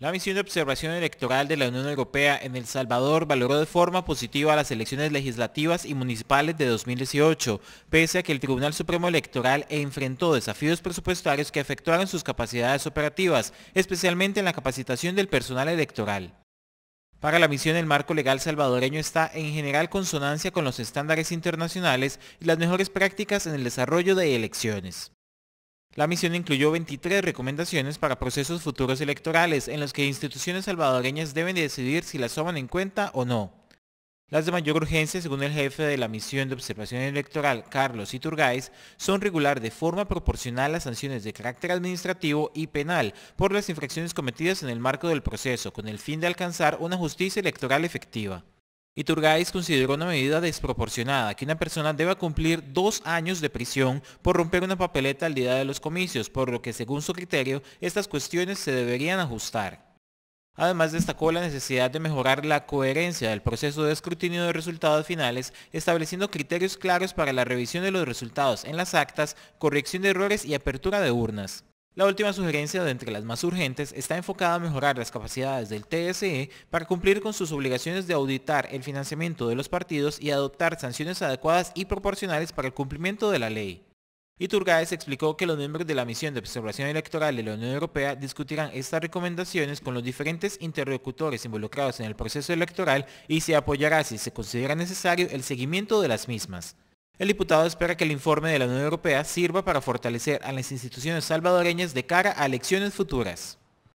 La misión de observación electoral de la Unión Europea en El Salvador valoró de forma positiva las elecciones legislativas y municipales de 2018, pese a que el Tribunal Supremo Electoral enfrentó desafíos presupuestarios que afectaron sus capacidades operativas, especialmente en la capacitación del personal electoral. Para la misión el marco legal salvadoreño está en general consonancia con los estándares internacionales y las mejores prácticas en el desarrollo de elecciones. La misión incluyó 23 recomendaciones para procesos futuros electorales en los que instituciones salvadoreñas deben decidir si las toman en cuenta o no. Las de mayor urgencia, según el jefe de la misión de observación electoral, Carlos Iturgaiz, son regular de forma proporcional las sanciones de carácter administrativo y penal por las infracciones cometidas en el marco del proceso, con el fin de alcanzar una justicia electoral efectiva. Iturgaiz consideró una medida desproporcionada que una persona deba cumplir dos años de prisión por romper una papeleta al día de los comicios, por lo que según su criterio estas cuestiones se deberían ajustar. Además destacó la necesidad de mejorar la coherencia del proceso de escrutinio de resultados finales, estableciendo criterios claros para la revisión de los resultados en las actas, corrección de errores y apertura de urnas. La última sugerencia de entre las más urgentes está enfocada a mejorar las capacidades del TSE para cumplir con sus obligaciones de auditar el financiamiento de los partidos y adoptar sanciones adecuadas y proporcionales para el cumplimiento de la ley. Iturgaez explicó que los miembros de la misión de observación electoral de la Unión Europea discutirán estas recomendaciones con los diferentes interlocutores involucrados en el proceso electoral y se apoyará si se considera necesario el seguimiento de las mismas. El diputado espera que el informe de la Unión Europea sirva para fortalecer a las instituciones salvadoreñas de cara a elecciones futuras.